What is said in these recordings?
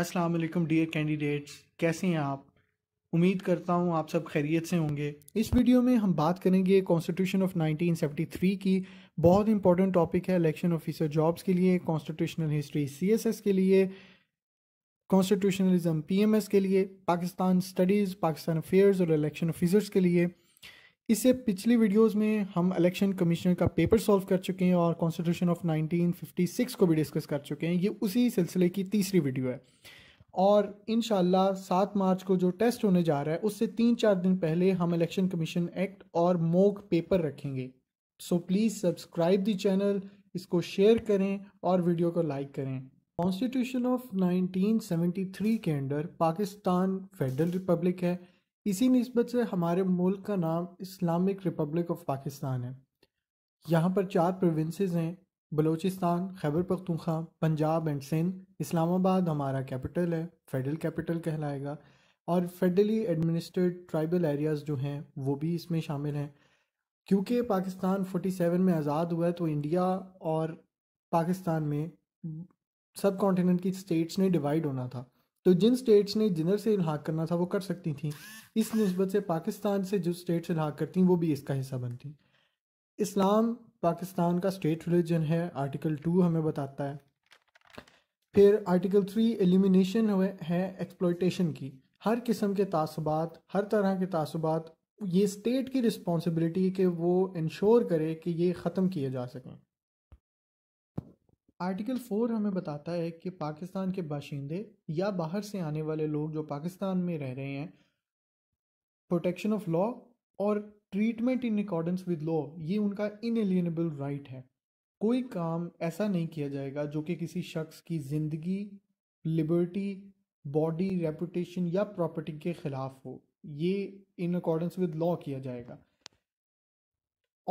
अस्सलाम वालेकुम dear candidates कैसे हैं आप उम्मीद करता हूं आप सब खैरियत से होंगे इस वीडियो में हम बात करेंगे कॉन्स्टिट्यूशन ऑफ 1973 की बहुत इंपॉर्टेंट टॉपिक है इलेक्शन ऑफिसर जॉब्स के लिए कॉन्स्टिट्यूशनल हिस्ट्री सीएसएस के लिए कॉन्स्टिट्यूशनलिज्म पीएमएस के लिए पाकिस्तान स्टडीज़ पाकिस्तान अफेयर्स और इलेक्शन ऑफिसर्स के लिए इससे पिछली वीडियोस में हम इलेक्शन कमीशन का पेपर सॉल्व कर चुके हैं और कॉन्स्टिट्यूशन ऑफ 1956 को भी डिस्कस कर चुके हैं ये उसी सिलसिले की तीसरी वीडियो है और इन सात मार्च को जो टेस्ट होने जा रहा है उससे तीन चार दिन पहले हम इलेक्शन कमीशन एक्ट और मोक पेपर रखेंगे so please subscribe the channel इसको शेयर करें और वीडियो को लाइक करें कॉन्स्टिट्यूशन ऑफ 1973 के अंडर पाकिस्तान फेडरल रिपब्लिक है इसी नस्बत से हमारे मुल्क का नाम इस्लामिक रिपब्लिक ऑफ पाकिस्तान है यहाँ पर चार प्रोविंसेस हैं बलोचिस्तान खैबर पख्तूखा पंजाब एंड सिंध इस्लामाबाद हमारा कैपिटल है फेडरल कैपिटल कहलाएगा और फेडरली एडमिनिस्ट्रेड ट्राइबल एरियाज़ जो हैं वो भी इसमें शामिल हैं क्योंकि पाकिस्तान 47 में आज़ाद हुआ है तो इंडिया और पाकिस्तान में सब कॉन्टिनेंट की स्टेट्स ने डिवाइड होना था तो जिन स्टेट्स ने जिनर से इलाहा करना था वो कर सकती थी इस नस्बत से पाकिस्तान से जो स्टेट्स इलाहा करती वो भी इसका हिस्सा बनती इस्लाम पाकिस्तान का स्टेट रिलीजन है आर्टिकल टू हमें बताता है फिर आर्टिकल थ्री एलिमिनेशन है एक्सप्लोइटेशन की हर किस्म के तासबात हर तरह के तासबात ये स्टेट की रिस्पॉन्सिबिलिटी के वो इंश्योर करे कि ये ख़त्म किए जा सकें आर्टिकल फोर हमें बताता है कि पाकिस्तान के बाशिंदे या बाहर से आने वाले लोग जो पाकिस्तान में रह रहे हैं प्रोटेक्शन ऑफ लॉ और treatment in accordance with law ये उनका इनएलियनेबल राइट right है कोई काम ऐसा नहीं किया जाएगा जो कि किसी शख्स की ज़िंदगी लिबर्टी बॉडी रेपुटेशन या प्रॉपर्टी के ख़िलाफ़ हो ये इन अकॉर्डेंस विद लॉ किया जाएगा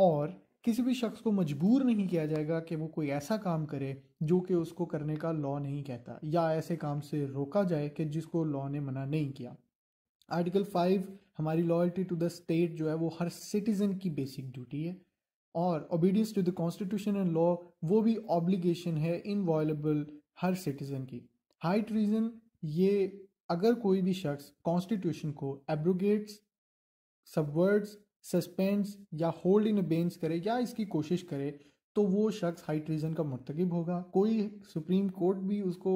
और किसी भी शख्स को मजबूर नहीं किया जाएगा कि वो कोई ऐसा काम करे जो कि उसको करने का लॉ नहीं कहता या ऐसे काम से रोका जाए कि जिसको लॉ ने मना नहीं किया आर्टिकल फाइव हमारी लॉयल्टी टू द स्टेट जो है वो हर सिटीजन की बेसिक ड्यूटी है और obedience to the constitution and law वो भी ऑब्लिगेशन है इनवॉयलेबल हर सिटीजन की हाई ट्रीजन ये अगर कोई भी शख्स कॉन्स्टिट्यूशन को एब्रोगेट्स सबवर्ड्स सस्पेंस या होल्ड इन बेंस करे या इसकी कोशिश करे तो वो शख्स हाई ट्रीजन का मरतकब होगा कोई सुप्रीम कोर्ट भी उसको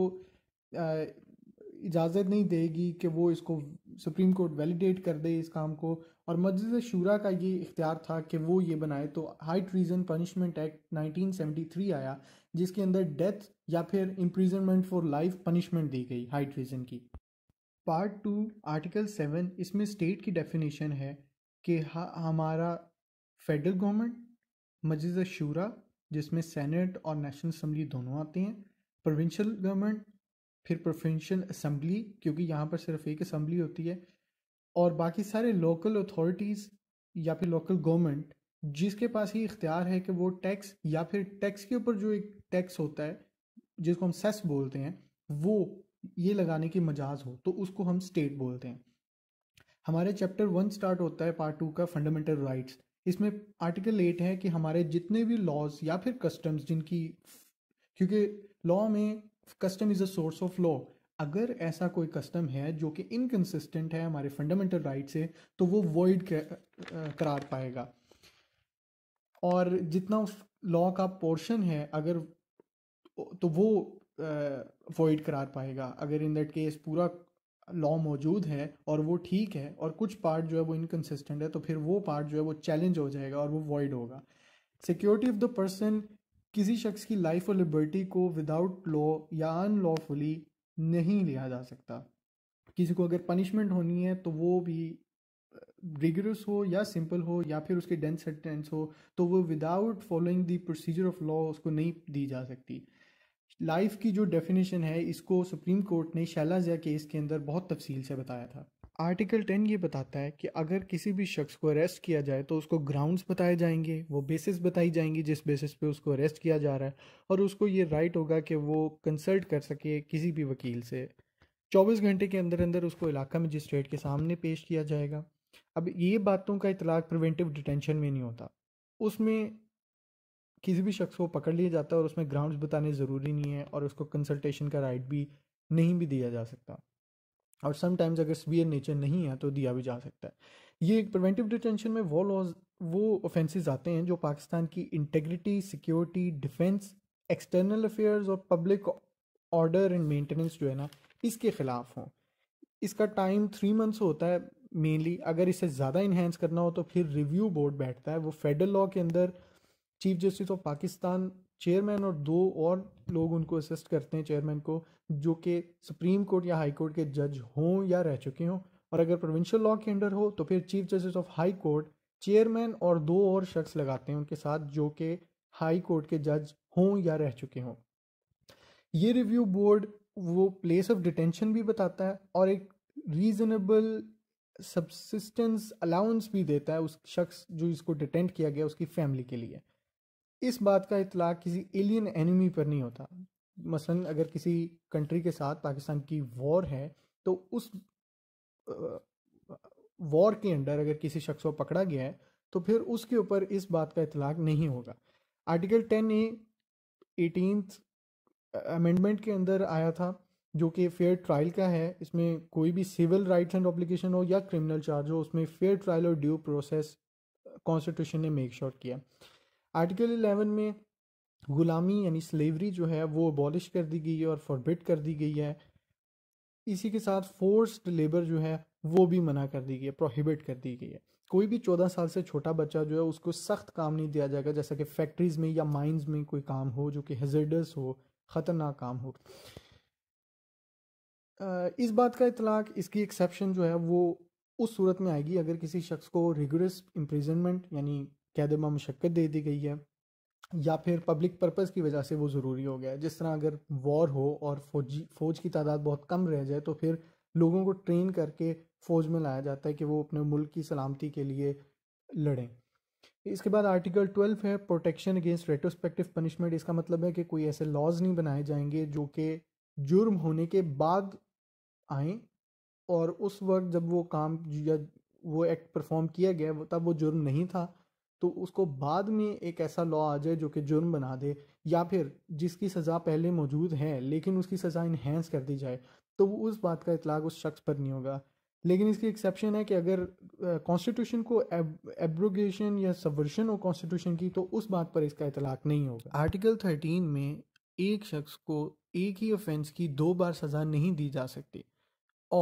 इजाज़त नहीं देगी कि वो इसको सुप्रीम कोर्ट वैलिडेट कर दे इस काम को और मस्जिद शूरा का ये इख्तियार था कि वो ये बनाए तो हाई ट्रीजन पनिशमेंट एक्ट 1973 आया जिसके अंदर डेथ या फिर इम्प्रिजनमेंट फॉर लाइफ पनिशमेंट दी गई हाई ट्रीजन की पार्ट टू आर्टिकल सेवन इसमें स्टेट की डेफिनेशन है कि हा हमारा फेडरल गवर्नमेंट मजलिस शूरा जिसमें सेनेट और नेशनल असम्बली दोनों आते हैं प्रोविंशियल गवर्नमेंट फिर प्रोविंशियल असम्बली क्योंकि यहाँ पर सिर्फ एक असम्बली होती है और बाकी सारे लोकल अथॉरिटीज़ या फिर लोकल गवर्नमेंट जिसके पास ये इख्तियार है कि वो टैक्स या फिर टैक्स के ऊपर जो एक टैक्स होता है जिसको हम सेस बोलते हैं वो ये लगाने की मजाज हो तो उसको हम स्टेट बोलते हैं हमारे चैप्टर वन स्टार्ट होता है पार्ट टू का फंडामेंटल राइट्स इसमें आर्टिकल एट है कि हमारे जितने भी लॉज या फिर कस्टम्स जिनकी क्योंकि लॉ में custom is a source of law अगर ऐसा कोई कस्टम है जो कि इनकन्सिस्टेंट है हमारे फंडामेंटल राइट से तो वो वॉइड करार पाएगा और जितना लॉ का पोर्शन है अगर तो वो वॉइड करार पाएगा अगर इन दैट केस पूरा लॉ मौजूद है और वो ठीक है और कुछ पार्ट जो है वो इनकन्सिस्टेंट है तो फिर वो पार्ट जो है वो चैलेंज हो जाएगा और वो वॉइड होगा सिक्योरिटी ऑफ द पर्सन किसी शख्स की लाइफ और लिबर्टी को विदाउट लॉ या अनलॉफुली नहीं लिया जा सकता किसी को अगर पनिशमेंट होनी है तो वो भी रिगरस हो या सिंपल हो या फिर उसके डेंस सेंटेंस हो तो वो without following the procedure of law उसको नहीं दी जा सकती लाइफ की जो डेफिनेशन है इसको सुप्रीम कोर्ट ने शैलाजिया केस के अंदर बहुत तफसील से बताया था आर्टिकल टेन ये बताता है कि अगर किसी भी शख्स को अरेस्ट किया जाए तो उसको ग्राउंड्स बताए जाएंगे वो बेसिस बताई जाएंगी जिस बेसिस पे उसको अरेस्ट किया जा रहा है और उसको ये राइट होगा कि वो कंसल्ट कर सके किसी भी वकील से चौबीस घंटे के अंदर अंदर उसको इलाका मजिस्ट्रेट के सामने पेश किया जाएगा अब ये बातों का इतलाक प्रिवेंटिव डिटेंशन में नहीं होता उसमें किसी भी शख्स को पकड़ लिया जाता है और उसमें ग्राउंड्स बताने ज़रूरी नहीं है और उसको कंसल्टेशन का राइट भी नहीं भी दिया जा सकता और समटाइम्स अगर सीवियर नेचर नहीं है तो दिया भी जा सकता है ये प्रिवेंटिव डिटेंशन में वो लॉज वो ऑफेंसेस आते हैं जो पाकिस्तान की integrity security defence external affairs और पब्लिक ऑर्डर एंड मेंटेनेंस जो है ना इसके ख़िलाफ़ हों इसका टाइम थ्री मंथ्स होता है मेनली अगर इसे ज़्यादा इन्हेंस करना हो तो फिर रिव्यू बोर्ड बैठता है वो फेडरल लॉ के अंदर chief justice of Pakistan chairman और दो और लोग उनको असिस्ट करते हैं चेयरमैन को जो कि सुप्रीम कोर्ट या हाई कोर्ट के जज हों या रह चुके हों और अगर प्रोविंशियल लॉ के अंडर हो तो फिर chief justice of high court chairman और दो और शख्स लगाते हैं उनके साथ जो कि हाई कोर्ट के जज हों या रह चुके हों ये रिव्यू बोर्ड वो प्लेस ऑफ डिटेंशन भी बताता है और एक रीजनेबल सब्सिस्टेंस अलाउंस भी देता है उस शख्स जो इसको डिटेंट किया गया उसकी फैमिली के लिए इस बात का इतला किसी एलियन एनिमी पर नहीं होता मसलन अगर किसी कंट्री के साथ पाकिस्तान की वॉर है तो उस वॉर के अंडर अगर किसी शख्स को पकड़ा गया है तो फिर उसके ऊपर इस बात का इतलाक नहीं होगा article ten A eighteen amendment के अंदर आया था जो कि फेयर ट्रायल का है इसमें कोई भी सिविल राइट्स एंड ऑब्लिगेशन हो या क्रिमिनल चार्ज हो उसमें फेयर ट्रायल और ड्यू प्रोसेस कॉन्स्टिट्यूशन ने मेक श्योर किया आर्टिकल एलेवन में गुलामी यानी स्लेवरी जो है वो अबॉलिश कर दी गई है और फॉरबिट कर दी गई है इसी के साथ फोर्स्ड लेबर जो है वो भी मना कर दी गई है प्रोहिबिट कर दी गई है कोई भी चौदह साल से छोटा बच्चा जो है उसको सख्त काम नहीं दिया जाएगा जैसा कि फैक्ट्रीज में या माइंस में कोई काम हो जो कि हेजर्डस हो ख़तरनाक काम हो इस बात का इतलाक इसकी एक्सेप्शन जो है वो उस सूरत में आएगी अगर किसी शख्स को रिगरस इम्प्रिजनमेंट यानी कैद में मुशक्क़त दे दी गई है या फिर पब्लिक पर्पज़ की वजह से वो ज़रूरी हो गया है जिस तरह अगर वॉर हो और फौजी फ़ौज की तादाद बहुत कम रह जाए तो फिर लोगों को ट्रेन करके फ़ौज में लाया जाता है कि वो अपने मुल्क की सलामती के लिए लड़ें इसके बाद आर्टिकल ट्वेल्व है प्रोटेक्शन अगेंस्ट रेट्रोस्पेक्टिव पनिशमेंट इसका मतलब है कि कोई ऐसे लॉज नहीं बनाए जाएंगे जो कि जुर्म होने के बाद आए और उस वक्त जब वो काम या वो एक्ट परफॉर्म किया गया तब वो जुर्म नहीं था तो उसको बाद में एक ऐसा लॉ आ जाए जो कि जुर्म बना दे या फिर जिसकी सज़ा पहले मौजूद है लेकिन उसकी सज़ा इन्हेंस कर दी जाए तो वो उस बात का इतलाक उस शख्स पर नहीं होगा लेकिन इसकी एक्सेप्शन है कि अगर कॉन्स्टिट्यूशन को एब्रोगेशन या सबवर्शन हो कॉन्स्टिट्यूशन की तो उस बात पर इसका इतलाक नहीं होगा आर्टिकल थर्टीन में एक शख्स को एक ही ऑफेंस की दो बार सज़ा नहीं दी जा सकती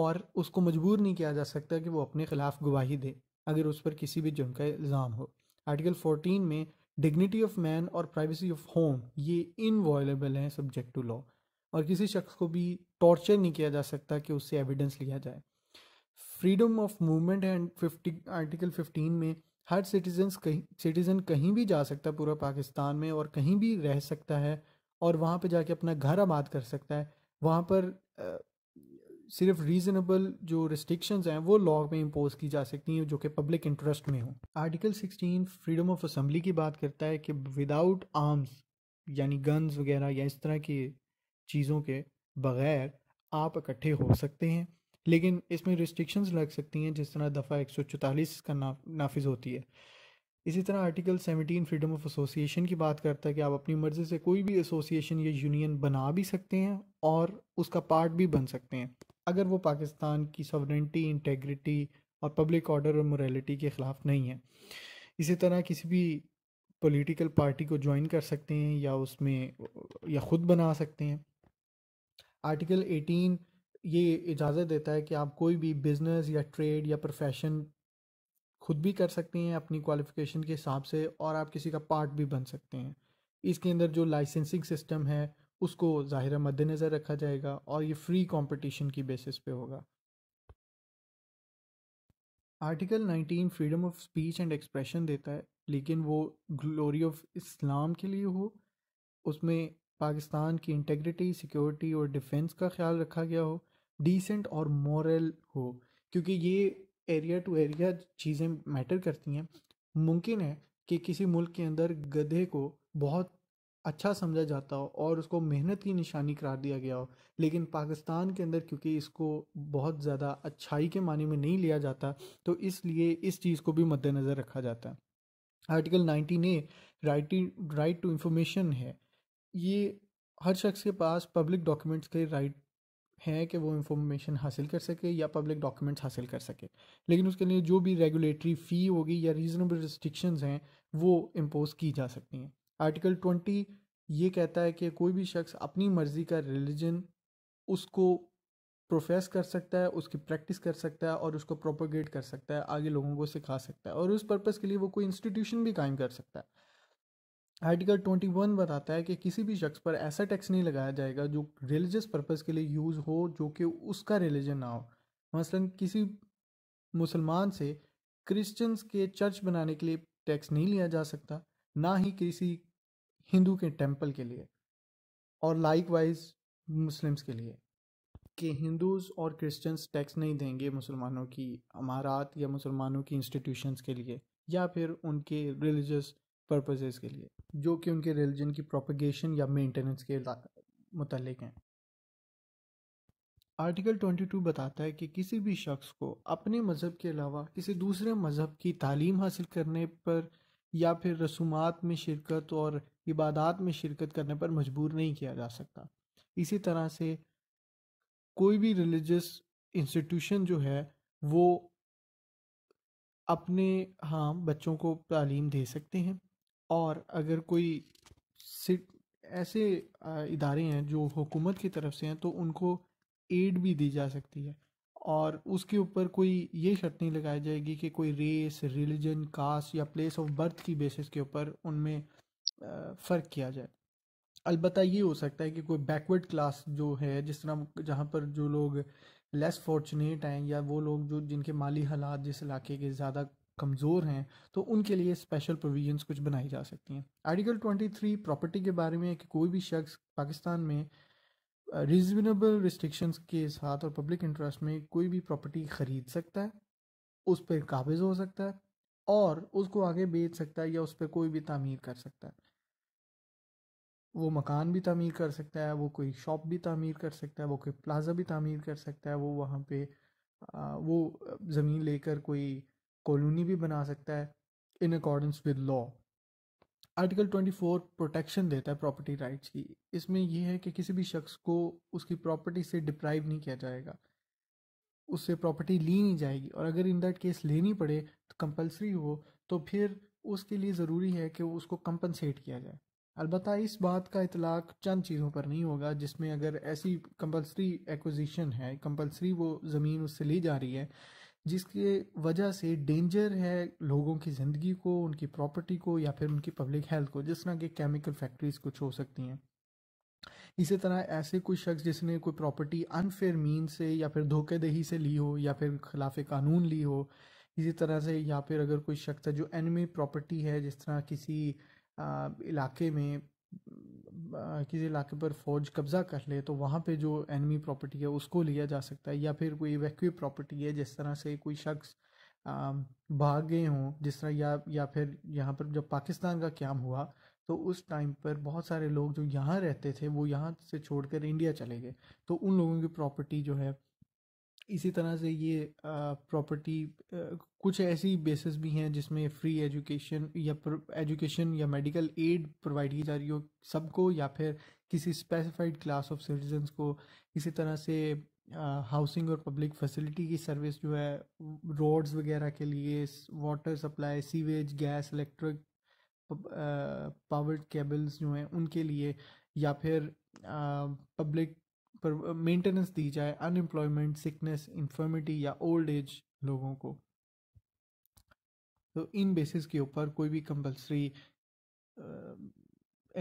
और उसको मजबूर नहीं किया जा सकता कि वो अपने खिलाफ गवाही दे अगर उस पर किसी भी जुर्म का इल्ज़ाम हो आर्टिकल 14 में डिग्निटी ऑफ मैन और प्राइवेसी ऑफ होम ये इनवॉयलेबल हैं सब्जेक्ट टू लॉ और किसी शख्स को भी टॉर्चर नहीं किया जा सकता कि उससे एविडेंस लिया जाए freedom of movement and fifty article fifteen में हर सिटीजन कहीं सिटीज़न कहीं भी जा सकता है पूरा पाकिस्तान में और कहीं भी रह सकता है और वहाँ पर जाके अपना घर आबाद कर सकता है वहाँ पर सिर्फ रीजनेबल जो रिस्ट्रिक्शंस हैं वो लॉ में इम्पोज की जा सकती हैं जो कि पब्लिक इंटरेस्ट में हो आर्टिकल 16 फ्रीडम ऑफ असम्बली की बात करता है कि विदाउट आर्म्स यानी गन्स वगैरह या इस तरह की चीज़ों के बग़ैर आप इकट्ठे हो सकते हैं लेकिन इसमें रिस्ट्रिक्शंस लग सकती हैं जिस तरह दफ़ा एक का ना, नाफिज होती है इसी तरह आर्टिकल 17 फ्रीडम ऑफ एसोसिएशन की बात करता है कि आप अपनी मर्ज़ी से कोई भी एसोसिएशन या यूनियन बना भी सकते हैं और उसका पार्ट भी बन सकते हैं अगर वो पाकिस्तान की सॉवरेंटी इंटेग्रिटी और पब्लिक ऑर्डर और मोरलिटी के ख़िलाफ़ नहीं है इसी तरह किसी भी पॉलिटिकल पार्टी को ज्वाइन कर सकते हैं या उसमें या ख़ुद बना सकते हैं आर्टिकल 18 ये इजाज़त देता है कि आप कोई भी बिज़नेस या ट्रेड या प्रोफेशन खुद भी कर सकते हैं अपनी क्वालिफ़िकेशन के हिसाब से और आप किसी का पार्ट भी बन सकते हैं इसके अंदर जो लाइसेंसिंग सिस्टम है उसको ज़ाहिर मद्देनज़र रखा जाएगा और ये फ्री कंपटीशन की बेसिस पे होगा article 19 freedom of speech and expression देता है लेकिन वो ग्लोरी ऑफ इस्लाम के लिए हो उसमें पाकिस्तान की इंटेग्रिटी सिक्योरिटी और डिफेंस का ख्याल रखा गया हो डिसेंट और मॉरल हो क्योंकि ये एरिया टू एरिया चीज़ें मैटर करती हैं मुमकिन है कि किसी मुल्क के अंदर गधे को बहुत अच्छा समझा जाता हो और उसको मेहनत की निशानी करार दिया गया हो लेकिन पाकिस्तान के अंदर क्योंकि इसको बहुत ज़्यादा अच्छाई के माने में नहीं लिया जाता तो इसलिए इस चीज़ को भी मद्देनज़र रखा जाता है article nineteen A right to information है ये हर शख्स के पास पब्लिक डॉक्यूमेंट्स के राइट हैं कि वो इंफॉर्मेशन हासिल कर सके या पब्लिक डॉक्यूमेंट्स हासिल कर सके लेकिन उसके लिए जो भी रेगुलेटरी फ़ी होगी या रीज़नेबल रिस्ट्रिक्शंस हैं वो इम्पोज की जा सकती हैं आर्टिकल ट्वेंटी ये कहता है कि कोई भी शख्स अपनी मर्ज़ी का रिलीजन उसको प्रोफेस कर सकता है उसकी प्रैक्टिस कर सकता है और उसको प्रोपोगेट कर सकता है आगे लोगों को सिखा सकता है और उस पर्पज़ के लिए वो कोई इंस्टीट्यूशन भी कायम कर सकता है आर्टिकल ट्वेंटी वन बताता है कि किसी भी शख्स पर ऐसा टैक्स नहीं लगाया जाएगा जो रिलीजियस पर्पज़ के लिए यूज़ हो जो कि उसका रिलीजन ना हो मसलन किसी मुसलमान से क्रिश्चियंस के चर्च बनाने के लिए टैक्स नहीं लिया जा सकता ना ही किसी हिंदू के टेम्पल के लिए और लाइक वाइज मुस्लिम्स के लिए कि हिंदूज़ और क्रिश्चियंस टैक्स नहीं देंगे मुसलमानों की अमारात या मुसलमानों की इंस्टीट्यूशंस के लिए या फिर उनके रिलीजस पर्पजेज के लिए जो कि उनके रिलीजन की प्रोपगेशन या मेंटेनेंस के मतलब हैं आर्टिकल 22 बताता है कि किसी भी शख्स को अपने मज़हब के अलावा किसी दूसरे मज़हब की तालीम हासिल करने पर या फिर रसूमात में शिरकत और इबादत में शिरकत करने पर मजबूर नहीं किया जा सकता इसी तरह से कोई भी रिलीजस इंस्टीट्यूशन जो है वो अपने हाँ बच्चों को तालीम दे सकते हैं और अगर कोई ऐसे इदारे हैं जो हुकूमत की तरफ से हैं तो उनको एड भी दी जा सकती है और उसके ऊपर कोई ये शर्त नहीं लगाई जाएगी कि कोई रेस रिलीजन कास्ट या प्लेस ऑफ बर्थ की बेसिस के ऊपर उनमें फ़र्क किया जाए अलबत् ये हो सकता है कि कोई बैकवर्ड क्लास जो है जिस तरह जहाँ पर जो लोग लेस फॉर्चुनेट हैं या वो लोग जो जिनके माली हालात जिस इलाके के ज़्यादा कमज़ोर हैं तो उनके लिए स्पेशल प्रोविजंस कुछ बनाई जा सकती हैं आर्टिकल 23 प्रॉपर्टी के बारे में है कि कोई भी शख्स पाकिस्तान में रीजनेबल रिस्ट्रिक्शंस के साथ और पब्लिक इंटरेस्ट में कोई भी प्रॉपर्टी खरीद सकता है उस पर काबिज हो सकता है और उसको आगे बेच सकता है या उस पर कोई भी तमीर कर सकता है वो मकान भी तमीर कर सकता है वो कोई शॉप भी तमीर कर सकता है वो कोई प्लाजा भी तमीर कर सकता है वो वहाँ पे वो ज़मीन लेकर कोई कॉलोनी भी बना सकता है in accordance with law article 24 protection देता है प्रॉपर्टी राइट्स की इसमें यह है कि किसी भी शख्स को उसकी प्रॉपर्टी से डिप्राइव नहीं किया जाएगा उससे प्रॉपर्टी ली नहीं जाएगी और अगर इन दैट केस लेनी पड़े तो कंपलसरी हो तो फिर उसके लिए ज़रूरी है कि उसको कंपनसेट किया जाए अलबत् इस बात का इतलाक चंद चीज़ों पर नहीं होगा जिसमें अगर ऐसी कंपलसरी एक्विजिशन है कंपलसरी वो ज़मीन उससे ली जा रही है जिसके वजह से डेंजर है लोगों की ज़िंदगी को उनकी प्रॉपर्टी को या फिर उनकी पब्लिक हेल्थ को जिस तरह की केमिकल फैक्ट्रीज कुछ हो सकती हैं इसी तरह ऐसे कोई शख्स जिसने कोई प्रॉपर्टी अनफेयर मीन से या फिर धोखेदही से ली हो या फिर खिलाफ कानून ली हो इसी तरह से या फिर अगर कोई शख्स है जो एनिमी प्रॉपर्टी है जिस तरह किसी आ, इलाके में किसी इलाके पर फौज कब्ज़ा कर ले तो वहाँ पे जो एनमी प्रॉपर्टी है उसको लिया जा सकता है या फिर कोई इवेक्यू प्रॉपर्टी है जिस तरह से कोई शख्स भाग गए हों जिस तरह या या फिर यहाँ पर जब पाकिस्तान का क्याम हुआ तो उस टाइम पर बहुत सारे लोग जो यहाँ रहते थे वो यहाँ से छोड़कर इंडिया चले गए तो उन लोगों की प्रॉपर्टी जो है इसी तरह से ये प्रॉपर्टी कुछ ऐसी बेसिस भी हैं जिसमें फ्री एजुकेशन या एजुकेशन या मेडिकल एड प्रोवाइड की जा रही हो सबको या फिर किसी स्पेसिफाइड क्लास ऑफ सिटीजन्स को इसी तरह से हाउसिंग और पब्लिक फैसिलिटी की सर्विस जो है रोड्स वगैरह के लिए water supply sewage gas electric power cables जो हैं उनके लिए या फिर पब्लिक पर मेंटेनेंस दी जाए अनएम्प्लॉयमेंट सिकनेस इन्फर्मिटी या ओल्ड एज लोगों को तो इन बेसिस के ऊपर कोई भी कंपलसरी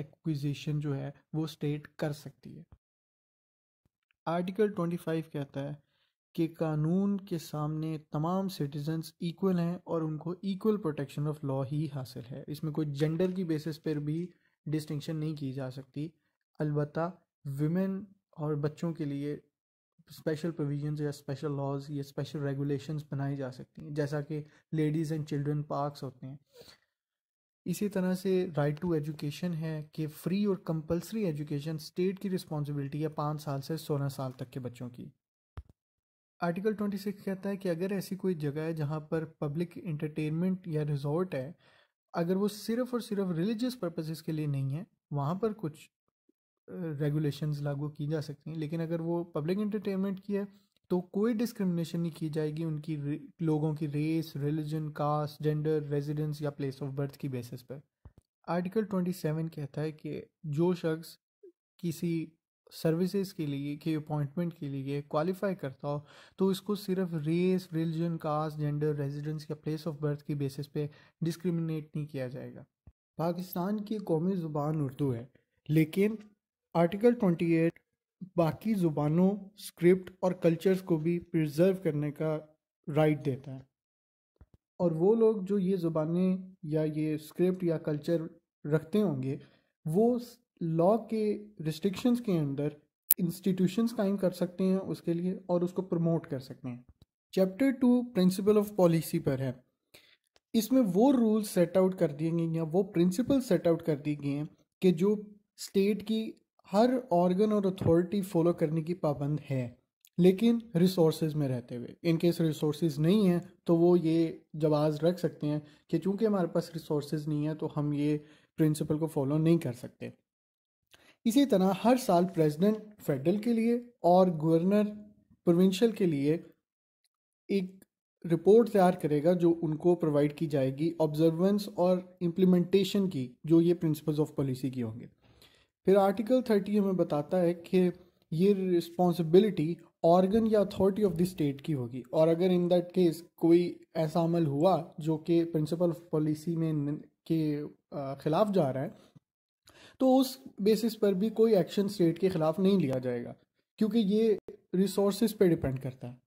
एक्विजिशन जो है वो स्टेट कर सकती है आर्टिकल 25 कहता है कि कानून के सामने तमाम सिटीजन्स इक्वल हैं और उनको इक्वल प्रोटेक्शन ऑफ लॉ ही हासिल है इसमें कोई जेंडर की बेसिस पर भी डिस्टिंक्शन नहीं की जा सकती अलबत्त विमेन और बच्चों के लिए स्पेशल प्रोविजंस या स्पेशल लॉज या स्पेशल रेगुलेशंस बनाई जा सकती हैं जैसा कि लेडीज़ एंड चिल्ड्रन पार्क्स होते हैं इसी तरह से राइट टू एजुकेशन है कि फ्री और कंपलसरी एजुकेशन स्टेट की रिस्पॉन्सिबिलिटी है पाँच साल से सोलह साल तक के बच्चों की आर्टिकल ट्वेंटी सिक्स कहता है कि अगर ऐसी कोई जगह है जहाँ पर पब्लिक इंटरटेनमेंट या रिजॉर्ट है अगर वो सिर्फ और सिर्फ रिलीजियस पर्पसेस के लिए नहीं है वहाँ पर कुछ रेगुलेशंस लागू की जा सकती हैं लेकिन अगर वो पब्लिक इंटरटेनमेंट की है तो कोई डिस्क्रिमिनेशन नहीं की जाएगी उनकी लोगों की race religion caste gender residence या प्लेस ऑफ बर्थ की बेसिस पर आर्टिकल ट्वेंटी सेवन कहता है कि जो शख्स किसी सर्विसेज के लिए के अपॉइंटमेंट के लिए क्वालिफाई करता हो तो इसको सिर्फ race religion caste gender residence या प्लेस ऑफ बर्थ की बेसिस पे डिस्क्रिमिनेट नहीं किया जाएगा पाकिस्तान की कौमी ज़ुबान उर्दू है लेकिन आर्टिकल 28 बाकी ज़ुबानों स्क्रिप्ट और कल्चर्स को भी प्रिजर्व करने का राइट देता है और वो लोग जो ये ज़ुबानें या ये स्क्रिप्ट या कल्चर रखते होंगे वो लॉ के रिस्ट्रिक्शंस के अंदर इंस्टीट्यूशंस कायम कर सकते हैं उसके लिए और उसको प्रमोट कर सकते हैं chapter two principle of policy पर है इसमें वो रूल सेट आउट कर दिए गए या वो प्रिंसिपल सेट आउट कर दिए गए हैं कि जो स्टेट की हर ऑर्गन और अथॉरिटी फॉलो करने की पाबंद है लेकिन रिसोर्स में रहते हुए इन केस नहीं हैं तो वो ये जवाब रख सकते हैं कि चूंकि हमारे पास रिसोर्स नहीं है तो हम ये प्रिंसिपल को फॉलो नहीं कर सकते इसी तरह हर साल प्रेसिडेंट फेडरल के लिए और गवर्नर प्रोविंशियल के लिए एक रिपोर्ट तैयार करेगा जो उनको प्रोवाइड की जाएगी ऑब्जर्वेंस और इम्प्लीमेंटेशन की जो ये प्रिंसिपल्स ऑफ पॉलिसी की होंगे फिर आर्टिकल थर्टी हमें बताता है कि ये रिस्पॉन्सिबिलिटी ऑर्गन या अथॉरिटी ऑफ द स्टेट की होगी और अगर इन दैट केस कोई ऐसा अमल हुआ जो कि प्रिंसिपल ऑफ पॉलिसी में के खिलाफ जा रहा है तो उस बेसिस पर भी कोई एक्शन स्टेट के खिलाफ नहीं लिया जाएगा क्योंकि ये रिसोर्स पे डिपेंड करता है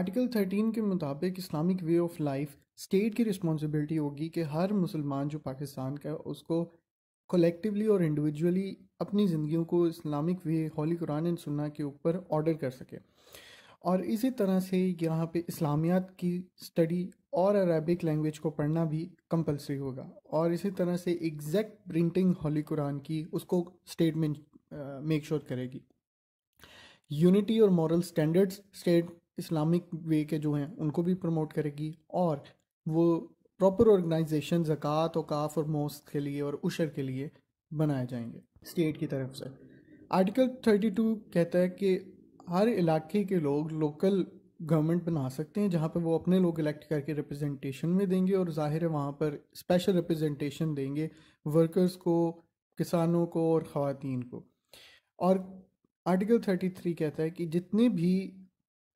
आर्टिकल थर्टीन के मुताबिक Islamic way of life state की रिस्पॉन्सिबिलिटी होगी कि हर मुसलमान जो पाकिस्तान का है उसको कलेक्टिवली और इंडिविजुअली अपनी ज़िंदगियों को इस्लामिक वे हौली कुरान एंड सुन्ना के ऊपर ऑर्डर कर सके और इसी तरह से यहाँ पे इस्लामियात की स्टडी और अरबिक लैंग्वेज को पढ़ना भी कंपलसरी होगा और इसी तरह से एग्जैक्ट प्रिंटिंग हौली कुरान की उसको स्टेटमेंट मेक श्योर करेगी यूनिटी और moral standards state Islamic way के जो हैं उनको भी प्रमोट करेगी और वो प्रॉपर ऑर्गेनाइजेशन ज़क़ात औकाफ और मोस्त के लिए और उशर के लिए बनाए जाएंगे स्टेट की तरफ से आर्टिकल 32 कहता है कि हर इलाके के लोग लोकल गवर्नमेंट बना सकते हैं जहाँ पर वो अपने लोग इलेक्ट करके रिप्रेजेंटेशन में देंगे और ज़ाहिर है वहाँ पर स्पेशल रिप्रेजेंटेशन देंगे वर्कर्स को किसानों को और ख़वान को और आर्टिकल 33 कहता है कि जितने भी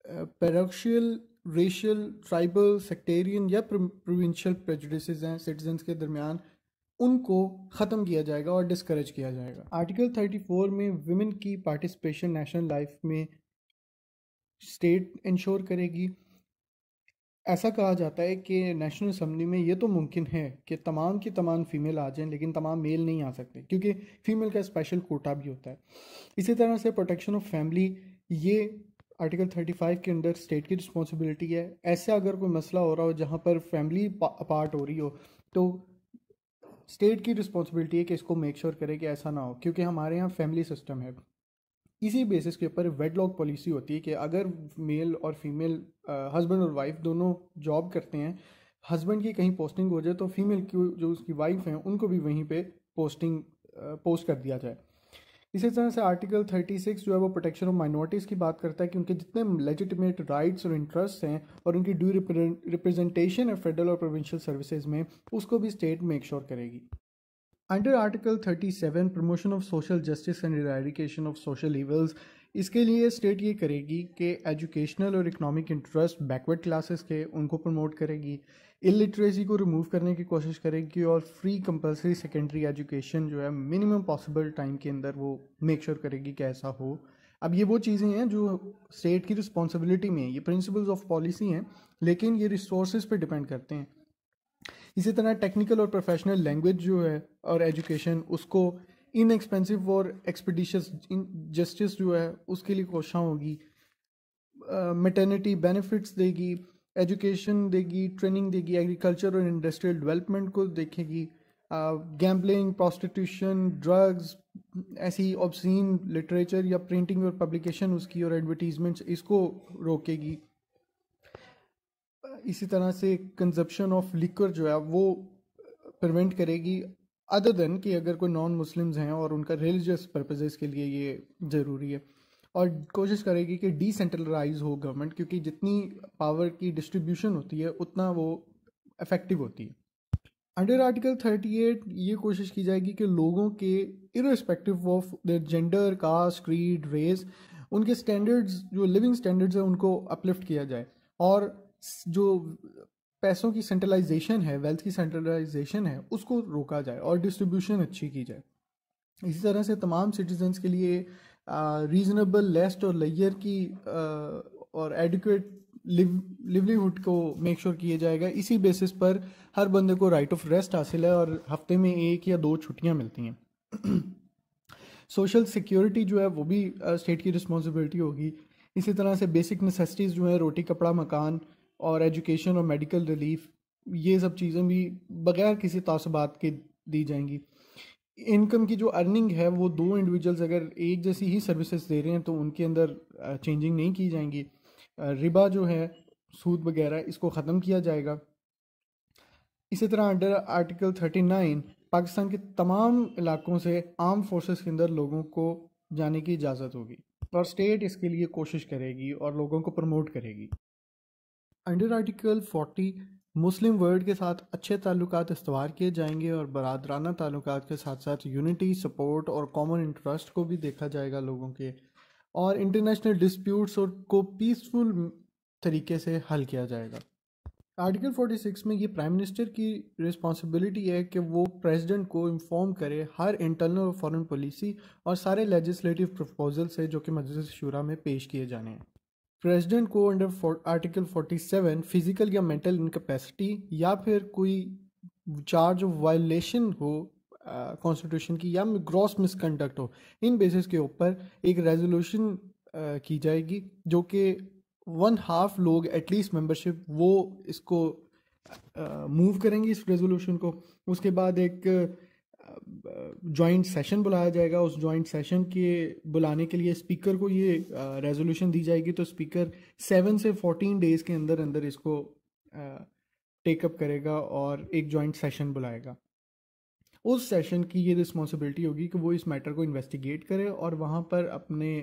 पेरोक्शियल रेशल ट्राइबल सेक्टेरियन या प्रोविंशियल प्रेजुडिस हैं सिटीजन्स के दरमियान उनको ख़त्म किया जाएगा और डिस्करेज किया जाएगा आर्टिकल 34 में वुमेन की पार्टिसिपेशन नेशनल लाइफ में स्टेट इंश्योर करेगी ऐसा कहा जाता है कि नेशनल असम्बली में ये तो मुमकिन है कि तमाम की तमाम फ़ीमेल आ जाएं लेकिन तमाम मेल नहीं आ सकते क्योंकि फ़ीमेल का स्पेशल कोटा भी होता है इसी तरह से प्रोटेक्शन ऑफ फैमिली ये आर्टिकल 35 के अंदर स्टेट की रिस्पॉन्सिबिलिटी है ऐसे अगर कोई मसला हो रहा हो जहाँ पर फैमिली अपार्ट हो रही हो तो स्टेट की रिस्पॉन्सिबिलिटी है कि इसको मेक श्योर sure करे कि ऐसा ना हो क्योंकि हमारे यहाँ फैमिली सिस्टम है इसी बेसिस के ऊपर वेडलॉक पॉलिसी होती है कि अगर मेल और फीमेल हस्बैंड और वाइफ दोनों जॉब करते हैं हस्बैंड की कहीं पोस्टिंग हो जाए तो फीमेल की जो उसकी वाइफ हैं उनको भी वहीं पे पोस्टिंग पोस्ट कर दिया जाए इसी तरह से आर्टिकल 36 जो है वो प्रोटेक्शन ऑफ माइनॉरिटीज़ की बात करता है कि उनके जितने लेजिटिमेट राइट्स और इंटरेस्ट हैं और उनकी ड्यू रिप्रेजेंटेशन है फेडरल और प्रोविंशियल सर्विसेज में उसको भी स्टेट मेक श्योर करेगी under article 37 promotion of social justice and eradication of social evils इसके लिए स्टेट ये करेगी कि एजुकेशनल और इकोनॉमिक इंटरेस्ट बैकवर्ड क्लासेस के उनको प्रमोट करेगी इलिटरेसी को रिमूव करने की कोशिश करेगी और फ्री कंपलसरी सेकेंडरी एजुकेशन जो है मिनिमम पॉसिबल टाइम के अंदर वो मेक श्योर sure करेगी कि ऐसा हो अब ये वो चीज़ें हैं जो स्टेट की रिस्पॉन्सिबिलिटी में है ये प्रिंसिपल्स ऑफ पॉलिसी हैं लेकिन ये रिसोर्स पे डिपेंड करते हैं इसी तरह टेक्निकल और प्रोफेशनल लैंग्वेज जो है और एजुकेशन उसको इनएक्सपेंसिव और इन जस्टिस जो है उसके लिए कोशा होगी मेटर्निटी बेनिफिट्स देगी एजुकेशन देगी ट्रेनिंग देगी एग्रीकल्चर और इंडस्ट्रियल डेवलपमेंट को देखेगी गैम्बलिंग प्रॉस्टिट्यूशन ड्रग्स ऐसी ऑब्सीन लिटरेचर या प्रिंटिंग और पब्लिकेशन उसकी और एडवर्टीजमेंट्स इसको रोकेगी इसी तरह से कंजप्शन ऑफ लिकर जो है वो प्रिवेंट करेगी अदर देन कि अगर कोई नॉन मुस्लिम्स हैं और उनका रिलीजियस पर्पजेज़ के लिए ये ज़रूरी है और कोशिश करेगी कि डिसेंट्रलाइज हो गवर्नमेंट क्योंकि जितनी पावर की डिस्ट्रीब्यूशन होती है उतना वो इफेक्टिव होती है अंडर आर्टिकल थर्टी एट ये कोशिश की जाएगी कि लोगों के irrespective of their gender caste creed race उनके स्टैंडर्ड्स जो लिविंग स्टैंडर्ड्स हैं उनको अपलिफ्ट किया जाए और जो पैसों की सेंट्रलाइजेशन है वेल्थ की सेंट्रलाइजेशन है उसको रोका जाए और डिस्ट्रीब्यूशन अच्छी की जाए इसी तरह से तमाम सिटीजन्स के लिए रीजनेबल लेस्ट और लेयर की और एडिकुएट लिवलीहुड को मेक श्योर sure किया जाएगा इसी बेसिस पर हर बंदे को राइट ऑफ रेस्ट हासिल है और हफ्ते में एक या दो छुट्टियां मिलती हैं सोशल सिक्योरिटी जो है वो भी स्टेट की रिस्पॉन्सिबिलिटी होगी इसी तरह से बेसिक नेसेसिटीज़ जो है रोटी कपड़ा मकान और एजुकेशन और मेडिकल रिलीफ ये सब चीज़ें भी बगैर किसी तसबात के दी जाएंगी इनकम की जो अर्निंग है वो दो इंडिविजुअल्स अगर एक जैसी ही सर्विसेज दे रहे हैं तो उनके अंदर चेंजिंग नहीं की जाएंगी रिबा जो है सूद वगैरह इसको ख़त्म किया जाएगा इसी तरह under article thirty nine Pakistan के तमाम इलाकों से आर्म फोर्सेस के अंदर लोगों को जाने की इजाज़त होगी और स्टेट इसके लिए कोशिश करेगी और लोगों को प्रमोट करेगी under article forty Muslim world के साथ अच्छे ताल्लुक इस्तवार किए जाएंगे और बरदराना ताल्लुक के साथ साथ यूनिटी सपोर्ट और कॉमन इंटरेस्ट को भी देखा जाएगा लोगों के और इंटरनेशनल डिस्प्यूट्स और को पीसफुल तरीके से हल किया जाएगा आर्टिकल 46 में ये प्राइम मिनिस्टर की रिस्पॉन्सिबिलिटी है कि वो प्रेसिडेंट को इन्फॉर्म करे हर इंटरनल और फॉरेन पॉलिसी और सारे लेजिस्लेटिव प्रपोजल से जो कि मजलिस शुरा में पेश किए जाने हैं प्रेसिडेंट को अंडर आर्टिकल 47 फिजिकल या मेंटल इनकेपेसिटी या फिर कोई चार्ज ऑफ वायलेशन हो कॉन्स्टिट्यूशन uh, की या ग्रॉस मिसकंडक्ट हो इन बेसिस के ऊपर एक रेजोल्यूशन uh, की जाएगी जो कि वन हाफ लोग एटलीस्ट मेंबरशिप वो इसको मूव uh, करेंगे इस रेजोल्यूशन को उसके बाद एक जॉइंट सेशन बुलाया जाएगा उस जॉइंट सेशन के बुलाने के लिए स्पीकर को ये रेजोल्यूशन दी जाएगी तो स्पीकर सेवन से फोर्टीन डेज के अंदर अंदर इसको टेकअप करेगा और एक जॉइंट सेशन बुलाएगा उस सेशन की ये रिस्पॉन्सिबिलिटी होगी कि वो इस मैटर को इन्वेस्टिगेट करे और वहाँ पर अपने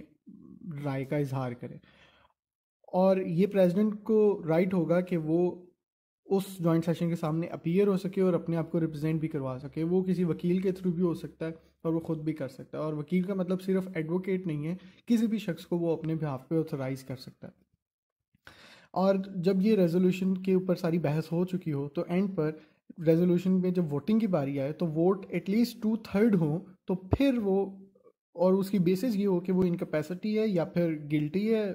राय का इजहार करे और ये प्रेसिडेंट को राइट होगा कि वो उस जॉइंट सेशन के सामने अपीयर हो सके और अपने आप को रिप्रेजेंट भी करवा सके वो किसी वकील के थ्रू भी हो सकता है और वो खुद भी कर सकता है और वकील का मतलब सिर्फ एडवोकेट नहीं है किसी भी शख्स को वो अपने बिहाफ पे ऑथराइज कर सकता है और जब ये रेजोल्यूशन के ऊपर सारी बहस हो चुकी हो तो एंड पर रेजोल्यूशन में जब वोटिंग की बारी आए तो वोट एटलीस्ट टू थर्ड हो तो फिर वो और उसकी बेसिस ये हो कि वो इनकेपेसिटी है या फिर गिल्टी है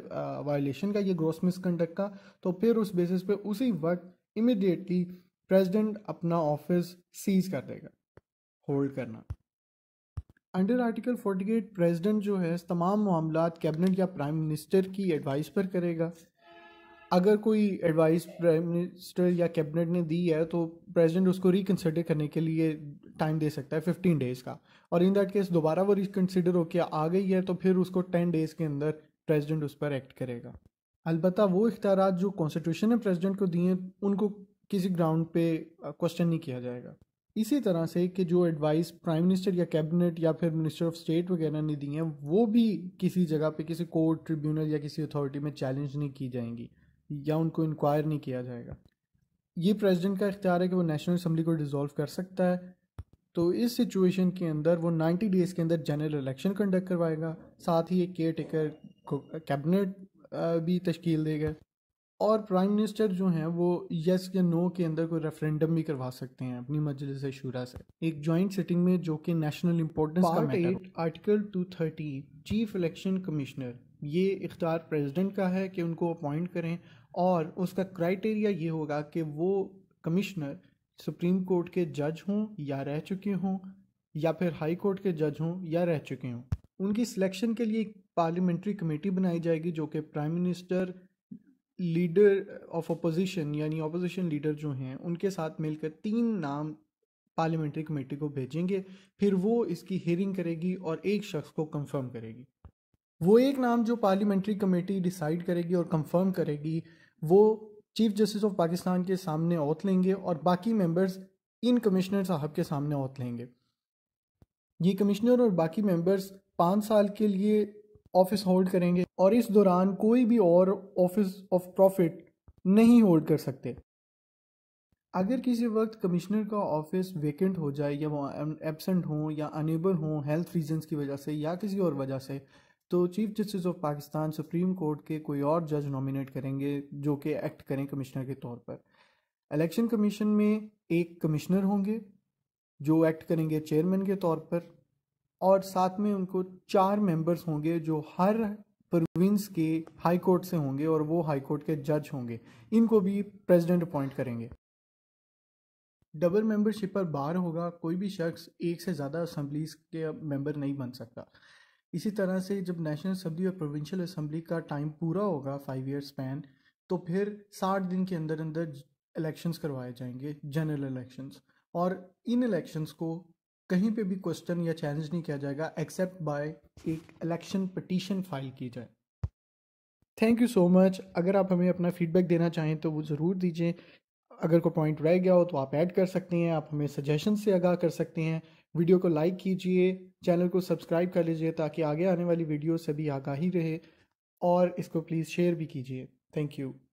वायलेशन का या ग्रॉस मिसकंडक्ट का तो फिर उस बेसिस पे उसी वक्त इमिडिएटली प्रेसिडेंट अपना ऑफिस सीज कर देगा होल्ड करना अंडर आर्टिकल 48 प्रेसिडेंट जो है तमाम मामला कैबिनेट या प्राइम मिनिस्टर की एडवाइस पर करेगा अगर कोई एडवाइस प्राइम मिनिस्टर या कैबिनेट ने दी है तो प्रेसिडेंट उसको रिकन्सिडर करने के लिए टाइम दे सकता है फिफ्टीन डेज़ का और इन दैट केस दोबारा वो रिकन्सिडर होकर आ गई है तो फिर उसको टेन डेज़ के अंदर प्रेसिडेंट उस पर एक्ट करेगा अलबत् वो इख्तियार जो कॉन्स्टिट्यूशन ने प्रेसिडेंट को दिए उनको किसी ग्राउंड पे क्वेश्चन uh, नहीं किया जाएगा इसी तरह से कि जो एडवाइस प्राइम मिनिस्टर या कैबिनेट या फिर मिनिस्टर ऑफ स्टेट वगैरह ने दी हैं वो भी किसी जगह पे किसी कोर्ट ट्रिब्यूनल या किसी अथॉरिटी में चैलेंज नहीं की जाएंगी या उनको इंक्वायर नहीं किया जाएगा ये प्रेसिडेंट का इख्तियार है कि वो नेशनल असम्बली को डिसॉल्व कर सकता है तो इस सिचुएशन के अंदर वो 90 डेज़ के अंदर जनरल इलेक्शन कंडक्ट करवाएगा साथ ही एक केयर टेकर कैबिनेट भी तश्कील देगा और प्राइम मिनिस्टर जो हैं वो यस या नो के अंदर कोई रेफरेंडम भी करवा सकते हैं अपनी मजलिस शुरा से एक जॉइंट सिटिंग में जो कि नेशनल इम्पोर्टेंस का matter article thirty chief election commissioner ये इख्तार प्रेसिडेंट का है कि उनको अपॉइंट करें और उसका क्राइटेरिया ये होगा कि वो कमिश्नर सुप्रीम कोर्ट के जज हों या रह चुके हों या फिर हाई कोर्ट के जज हों या रह चुके हों उनकी सिलेक्शन के लिए एक पार्लियामेंट्री कमेटी बनाई जाएगी जो कि prime minister leader of opposition यानी अपोजिशन लीडर जो हैं उनके साथ मिलकर तीन नाम पार्लियामेंट्री कमेटी को भेजेंगे फिर वो इसकी हियरिंग करेगी और एक शख्स को कंफर्म करेगी वो एक नाम जो पार्लियामेंट्री कमेटी डिसाइड करेगी और कंफर्म करेगी वो चीफ जस्टिस ऑफ पाकिस्तान के सामने औत लेंगे और बाकी मेंबर्स इन कमिश्नर साहब के सामने औत लेंगे ये कमिश्नर और बाकी मेंबर्स पाँच साल के लिए ऑफिस होल्ड करेंगे और इस दौरान कोई भी और ऑफिस ऑफ प्रॉफिट नहीं होल्ड कर सकते अगर किसी वक्त कमिश्नर का ऑफिस वेकेंट हो जाए या वो एबसेंट हों या अनेबल हों हेल्थ रीजंस की वजह से या किसी और वजह से तो chief justice of Pakistan supreme court के कोई और जज नॉमिनेट करेंगे जो कि एक्ट करें कमिश्नर के तौर पर इलेक्शन कमीशन में एक कमिश्नर होंगे जो एक्ट करेंगे चेयरमैन के तौर पर और साथ में उनको चार मेंबर्स होंगे जो हर प्रोविंस के हाई कोर्ट से होंगे और वो हाई कोर्ट के जज होंगे इनको भी प्रेसिडेंट अपॉइंट करेंगे डबल मेंबरशिप पर बार होगा कोई भी शख्स एक से ज़्यादा असम्बलीज के मेंबर नहीं बन सकता इसी तरह से जब नेशनल असम्बली और प्रोविंशियल असम्बली का टाइम पूरा होगा फाइव ईयर स्पैन तो फिर साठ दिन के अंदर अंदर इलेक्शंस करवाए जाएंगे जनरल इलेक्शंस और इन इलेक्शंस को कहीं पे भी क्वेश्चन या चैलेंज नहीं किया जाएगा एक्सेप्ट बाय एक इलेक्शन पटिशन फाइल की जाए थैंक यू सो मच अगर आप हमें अपना फीडबैक देना चाहें तो वो ज़रूर दीजिए अगर कोई पॉइंट रह गया हो तो आप ऐड कर सकते हैं आप हमें सजेशन से आगाह कर सकते हैं वीडियो को लाइक कीजिए चैनल को सब्सक्राइब कर लीजिए ताकि आगे आने वाली वीडियो से भी आगाही रहे और इसको प्लीज़ शेयर भी कीजिए थैंक यू